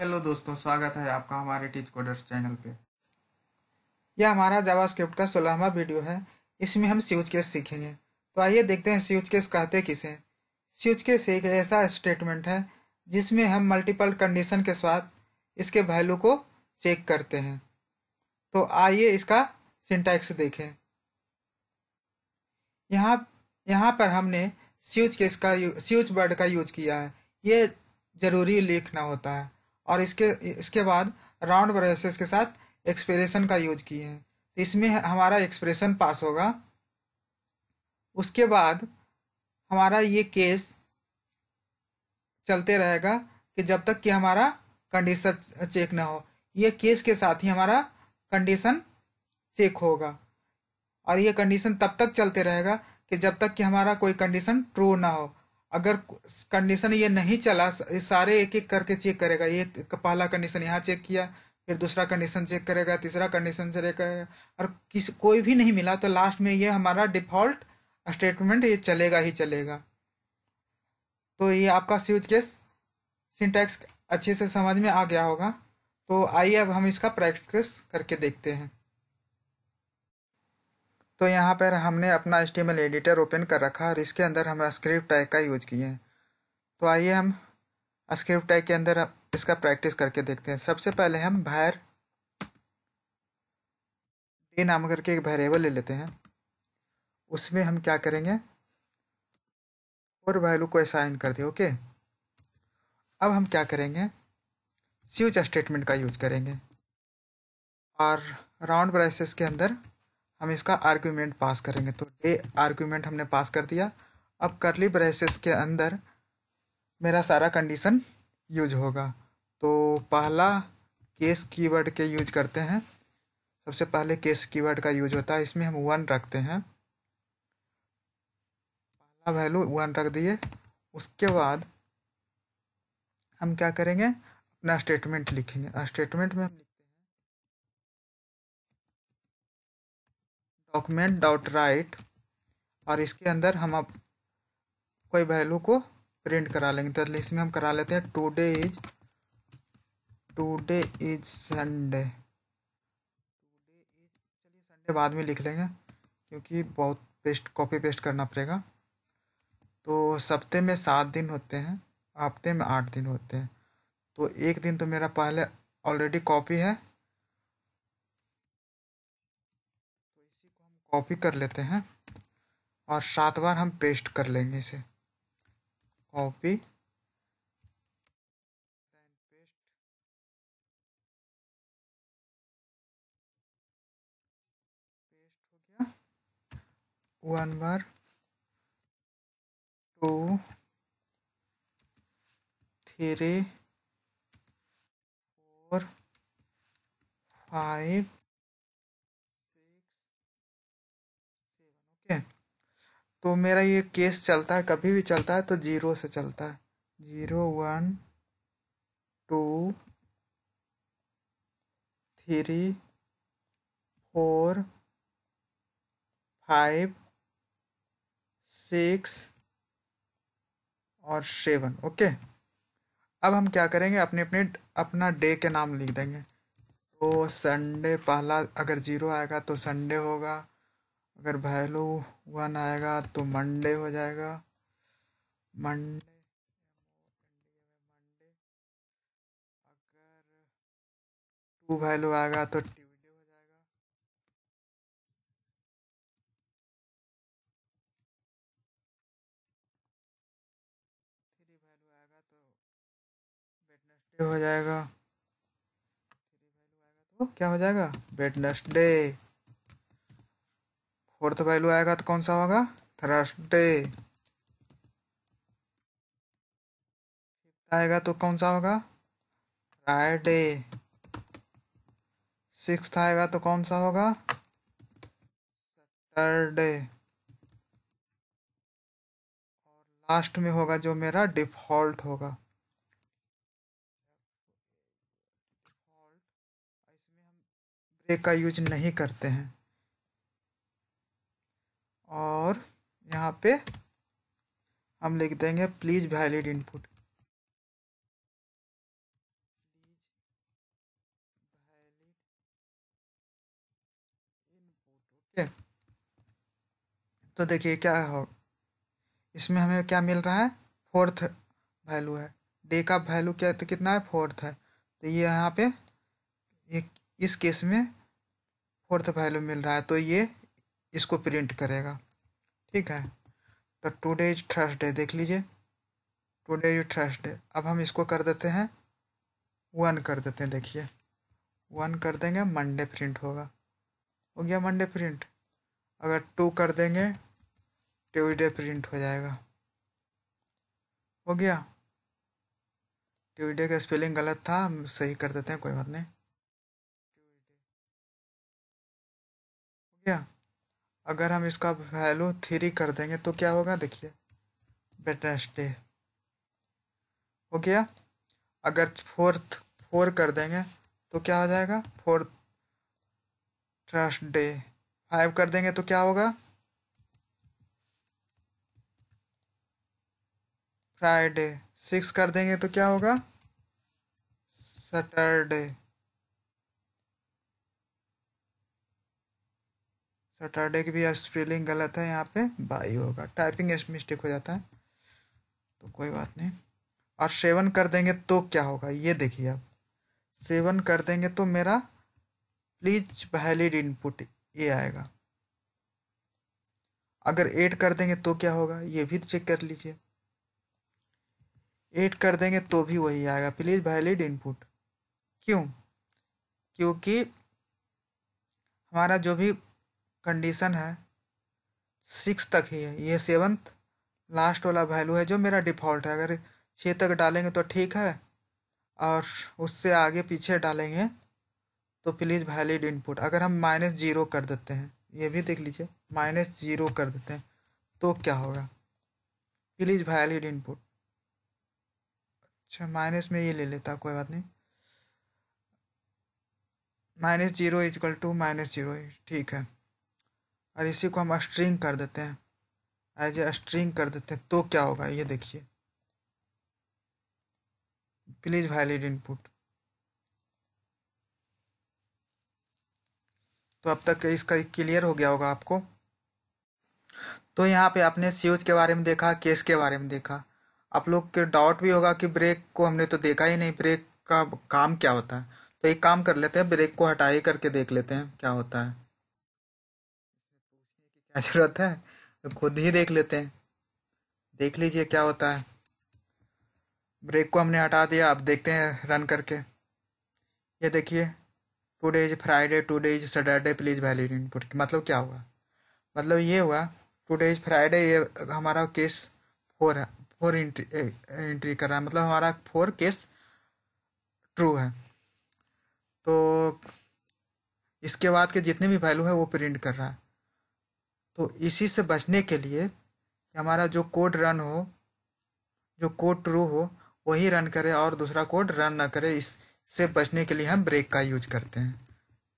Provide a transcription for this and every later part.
hello दोस्तों स्वागत है आपका हमारे टीच कोडर्स चैनल पे यह हमारा जावास्क्रिप्ट का सोलहवा वीडियो है इसमें हम स्यूज केस सीखेंगे तो आइए देखते हैं स्यूज केस कहते किसे स्यूज केस एक ऐसा स्टेटमेंट है जिसमें हम मल्टीपल कंडीशन के साथ इसके वैल्यू को चेक करते हैं तो आइए इसका सिंटैक्स देखें यहाँ यहाँ पर हमने स्यूज केस का स्यूज वर्ड का यूज किया है ये ज़रूरी लिखना होता है और इसके इसके बाद राउंड ब्रेसेस के साथ एक्सप्रेशन का यूज किए हैं तो इसमें हमारा एक्सप्रेशन पास होगा उसके बाद हमारा ये केस चलते रहेगा कि जब तक कि हमारा कंडीशन चेक ना हो ये केस के साथ ही हमारा कंडीशन चेक होगा और ये कंडीशन तब तक चलते रहेगा कि जब तक कि हमारा कोई कंडीशन ट्रू ना हो अगर कंडीशन ये नहीं चला ये सारे एक एक करके चेक करेगा ये पहला कंडीशन यहाँ चेक किया फिर दूसरा कंडीशन चेक करेगा तीसरा कंडीशन चेक करेगा और किस कोई भी नहीं मिला तो लास्ट में ये हमारा डिफॉल्ट स्टेटमेंट ये चलेगा ही चलेगा तो ये आपका स्विच केस सिंटैक्स अच्छे से समझ में आ गया होगा तो आइए अब हम इसका प्रैक्टिस करके देखते हैं तो यहाँ पर हमने अपना एस एडिटर ओपन कर रखा और इसके अंदर हम स्क्रिप्ट टैग का यूज किए हैं तो आइए हम स्क्रिप्ट टैग के अंदर इसका प्रैक्टिस करके देखते हैं सबसे पहले हम भैर डी नाम करके एक वेरिएबल ले लेते हैं उसमें हम क्या करेंगे और वैल्यू को असाइन कर दें ओके अब हम क्या करेंगे स्विच स्टेटमेंट का यूज करेंगे और राउंड ब्राइसेस के अंदर हम इसका आर्ग्यूमेंट पास करेंगे तो ए आर्ग्यूमेंट हमने पास कर दिया अब करली ब्रेसेस के अंदर मेरा सारा कंडीशन यूज होगा तो पहला केस कीवर्ड के यूज करते हैं सबसे पहले केस कीवर्ड का यूज होता है इसमें हम वन रखते हैं पहला वैल्यू वन रख दिए उसके बाद हम क्या करेंगे अपना स्टेटमेंट लिखेंगे स्टेटमेंट में हम डॉक्यूमेंट डॉट राइट और इसके अंदर हम अब कोई वैल्यू को प्रिंट करा लेंगे तो इसमें हम करा लेते हैं today is today is Sunday today is चलिए संडे बाद में लिख लेंगे क्योंकि बहुत पेस्ट कॉपी पेस्ट करना पड़ेगा तो सप्ते में सात दिन होते हैं हफ्ते में आठ दिन होते हैं तो एक दिन तो मेरा पहले ऑलरेडी कॉपी है कॉपी कर लेते हैं और सात बार हम पेस्ट कर लेंगे इसे कॉपी पेस्ट पेस्ट हो गया वन बार टू थ्री फोर फाइव तो मेरा ये केस चलता है कभी भी चलता है तो जीरो से चलता है zero one two three four five six और सेवन ओके अब हम क्या करेंगे अपने अपने अपना डे के नाम लिख देंगे तो संडे पहला अगर जीरो आएगा तो संडे होगा अगर वैल्यू वन आएगा तो मंडे हो जाएगा मंडे अगर टू वैल्यू आएगा तो ट्यूजडे हो जाएगा थ्री वैल्यू आएगा तो वेटनेसडे हो जाएगा थ्री वैल्यू आएगा तो क्या हो जाएगा वेटनेसडे फोर्थ वैल्यू आएगा तो कौन सा होगा थर्सडे आएगा तो कौन सा होगा फ्राइडे सिक्स आएगा तो कौन सा होगा सैटरडे और लास्ट में होगा जो मेरा डिफॉल्ट होगा ब्रेक का यूज नहीं करते हैं और यहाँ पे हम लिख देंगे प्लीज़ वैलिड इनपुट तो देखिए क्या हो इसमें हमें क्या मिल रहा है फोर्थ वैल्यू है डे का वैल्यू क्या तो कितना है फोर्थ है तो ये यहाँ पे एक इस केस में फोर्थ वैल्यू मिल रहा है तो ये इसको प्रिंट करेगा ठीक है तो टुडे इज थर्सडे देख लीजिए टुडे इज थर्सडे अब हम इसको कर देते हैं वन कर देते हैं देखिए वन कर देंगे मंडे प्रिंट होगा हो गया मंडे प्रिंट अगर टू कर देंगे ट्यूजडे प्रिंट हो जाएगा हो गया ट्यूजडे का स्पेलिंग गलत था हम सही कर देते हैं कोई बात नहीं हो गया अगर हम इसका वैल्यू थ्री कर देंगे तो क्या होगा देखिए डे हो गया अगर फोर्थ फोर कर देंगे तो क्या हो जाएगा फोर्थ थर्सडे फाइव कर देंगे तो क्या होगा फ्राइडे सिक्स कर देंगे तो क्या होगा सैटरडे सैटरडे की भी स्पेलिंग गलत है यहाँ पे बाई होगा टाइपिंग मिस्टेक हो जाता है तो कोई बात नहीं और सेवन कर देंगे तो क्या होगा ये देखिए आप सेवन कर देंगे तो मेरा प्लीज वैलिड इनपुट ये आएगा अगर एड कर देंगे तो क्या होगा ये भी चेक कर लीजिए एड कर देंगे तो भी वही आएगा प्लीज वैलिड इनपुट क्यों क्योंकि हमारा जो भी कंडीशन है सिक्स तक ही है ये सेवन्थ लास्ट वाला वैल्यू है जो मेरा डिफ़ॉल्ट है अगर छः तक डालेंगे तो ठीक है और उससे आगे पीछे डालेंगे तो प्लीज़ वैलिड इनपुट अगर हम माइनस जीरो कर देते हैं ये भी देख लीजिए माइनस जीरो कर देते हैं तो क्या होगा प्लीज़ वैलिड इनपुट अच्छा माइनस में ये ले लेता कोई बात नहीं minus zero equal to minus zero ठीक है और इसी को हम स्ट्रिंग कर देते हैं एज ए स्ट्रिंग कर देते हैं तो क्या होगा ये देखिए प्लीज वैलिड इनपुट तो अब तक इसका क्लियर हो गया होगा आपको तो यहाँ पे आपने स्यूज के बारे में देखा केस के बारे में देखा आप लोग के डाउट भी होगा कि ब्रेक को हमने तो देखा ही नहीं ब्रेक का काम क्या होता है तो एक काम कर लेते हैं ब्रेक को हटाई करके देख लेते हैं क्या होता है क्या जरूरत है तो खुद ही देख लेते हैं देख लीजिए क्या होता है ब्रेक को हमने हटा दिया अब देखते हैं रन करके ये देखिए today's Friday today's Saturday please valid input मतलब क्या हुआ मतलब ये हुआ टू डेज फ्राइडे ये हमारा केस फोर है फोर इंट्री इंट्री कर रहा है मतलब हमारा फोर केस ट्रू है तो इसके बाद के जितने भी वैल्यू है वो प्रिंट कर रहा है तो इसी से बचने के लिए हमारा जो कोड रन हो जो कोड ट्रू हो वही रन करे और दूसरा कोड रन ना करे इससे बचने के लिए हम ब्रेक का यूज करते हैं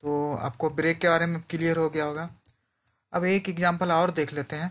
तो आपको ब्रेक के बारे में क्लियर हो गया होगा अब एक एग्जांपल और देख लेते हैं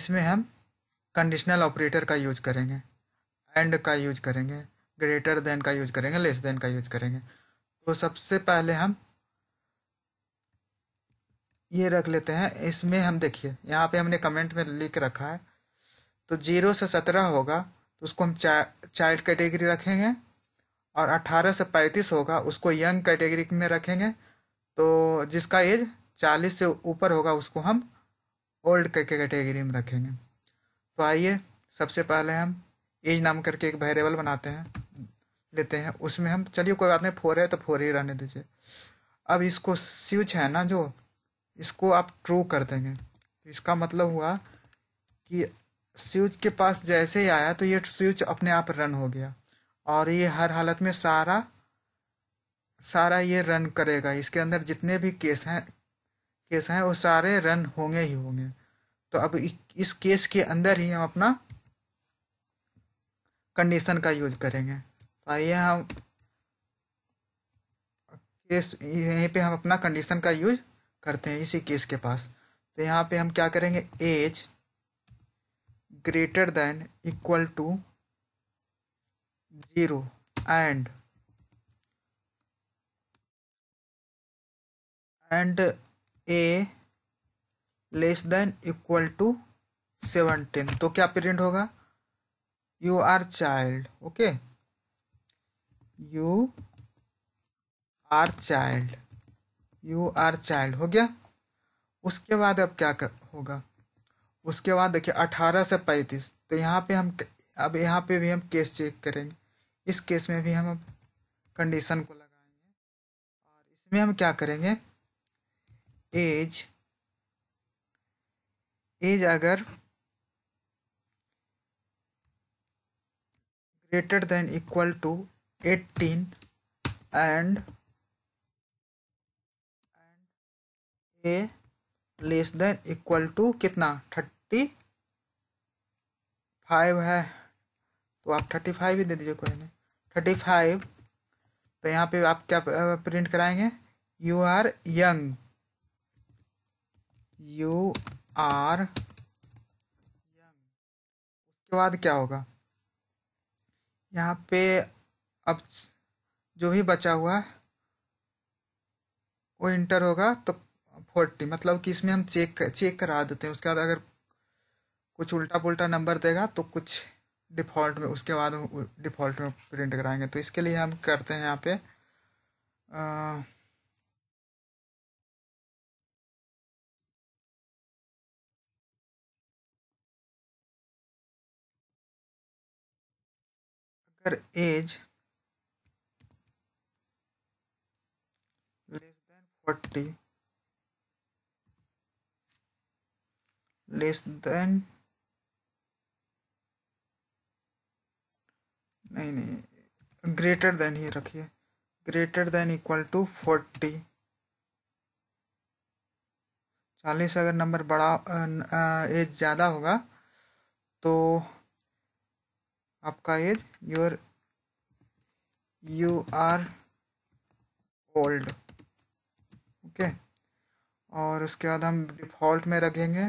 इसमें हम कंडीशनल ऑपरेटर का यूज करेंगे एंड का यूज करेंगे ग्रेटर देन का यूज करेंगे लेस देन का यूज करेंगे तो सबसे पहले हम ये रख लेते हैं इसमें हम देखिए यहाँ पे हमने कमेंट में लिख रखा है तो जीरो से सत्रह होगा तो उसको हम चा, चाइल्ड कैटेगरी रखेंगे और अट्ठारह से पैंतीस होगा उसको यंग कैटेगरी में रखेंगे तो जिसका एज चालीस से ऊपर होगा उसको हम ओल्ड कैटेगरी में रखेंगे तो आइए सबसे पहले हम एज नाम करके एक वेरिएबल बनाते हैं लेते हैं उसमें हम चलिए कोई बात नहीं फोर है तो फोर ही रहने दीजिए अब इसको स्विच है ना जो इसको आप ट्रू कर देंगे तो इसका मतलब हुआ कि स्विच के पास जैसे ही आया तो ये स्विच अपने आप रन हो गया और ये हर हालत में सारा सारा ये रन करेगा इसके अंदर जितने भी केस हैं केस हैं वो सारे रन होंगे ही होंगे तो अब इस केस के अंदर ही हम अपना कंडीशन का यूज करेंगे तो आइए हम केस यहीं पे हम अपना कंडीशन का यूज करते हैं इसी केस के पास तो यहाँ पे हम क्या करेंगे age greater than equal to zero and and a less than equal to seventeen तो क्या प्रिंट होगा you are child okay you are child you are child हो गया उसके बाद अब क्या कर, होगा उसके बाद देखिए अठारह से पैंतीस तो यहाँ पे हम अब यहाँ पे भी हम केस चेक करेंगे इस केस में भी हम अब कंडीशन को लगाएंगे और इसमें हम क्या करेंगे एज एज अगर greater than equal to eighteen and a less than equal to कितना थर्टी फाइव है तो आप थर्टी फाइव ही दे दीजिए कोई नहीं थर्टी फाइव तो यहाँ पे आप क्या प्रिंट कराएंगे you are young you are young उसके बाद क्या होगा यहाँ पे अब जो भी बचा हुआ है वो इंटर होगा तो फोर्टी मतलब कि इसमें हम चेक चेक करा देते हैं उसके बाद अगर कुछ उल्टा पुल्टा नंबर देगा तो कुछ डिफ़ॉल्ट में उसके बाद डिफ़ॉल्ट में प्रिंट कराएंगे तो इसके लिए हम करते हैं यहाँ पे आ, अगर age less than forty less than नहीं नहीं ग्रेटर देन ही रखिए greater than equal to forty चालीस अगर नंबर बड़ा एज ज़्यादा होगा तो आपका age your you are old okay और उसके बाद हम डिफ़ॉल्ट में रखेंगे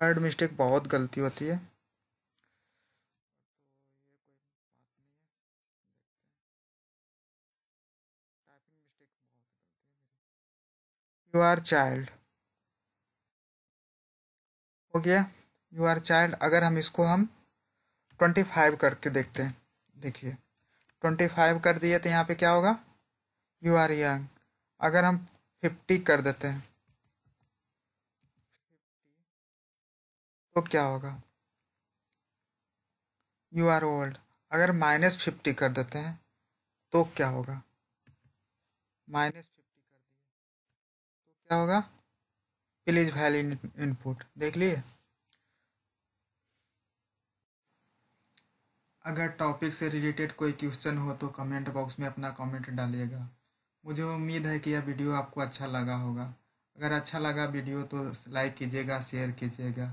बैड मिस्टेक बहुत गलती होती है यू आर चाइल्ड हो गया यू आर चाइल्ड अगर हम इसको हम ट्वेंटी फाइव करके देखते हैं देखिए ट्वेंटी फाइव कर दिए तो यहाँ पे क्या होगा यू आर यंग अगर हम फिफ्टी कर देते हैं तो क्या होगा यू आर ओल्ड अगर माइनस फिफ्टी कर देते हैं तो क्या होगा माइनस फिफ्टी कर दिए तो क्या होगा प्लीज वैल इनपुट देख लिए अगर टॉपिक से रिलेटेड कोई क्वेश्चन हो तो कमेंट बॉक्स में अपना कमेंट डालिएगा मुझे उम्मीद है कि यह वीडियो आपको अच्छा लगा होगा अगर अच्छा लगा वीडियो तो लाइक कीजिएगा शेयर कीजिएगा